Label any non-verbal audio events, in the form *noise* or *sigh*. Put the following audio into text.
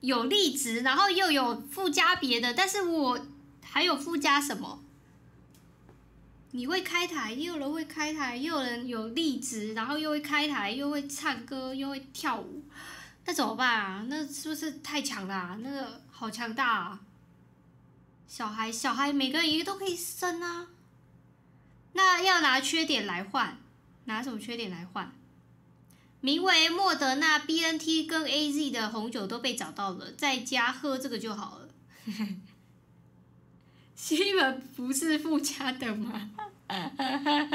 有立职，然后又有附加别的，但是我还有附加什么？你会开台，又有人会开台，又有人有立职，然后又会开台，又会唱歌，又会跳舞，那怎么办？啊？那是不是太强啦？那个好强大啊！小孩，小孩，每个人一个都可以生啊。那要拿缺点来换，拿什么缺点来换？名为莫德纳、B N T 跟 A Z 的红酒都被找到了，在家喝这个就好了。*laughs* 西门不是附加的吗？*laughs* *laughs*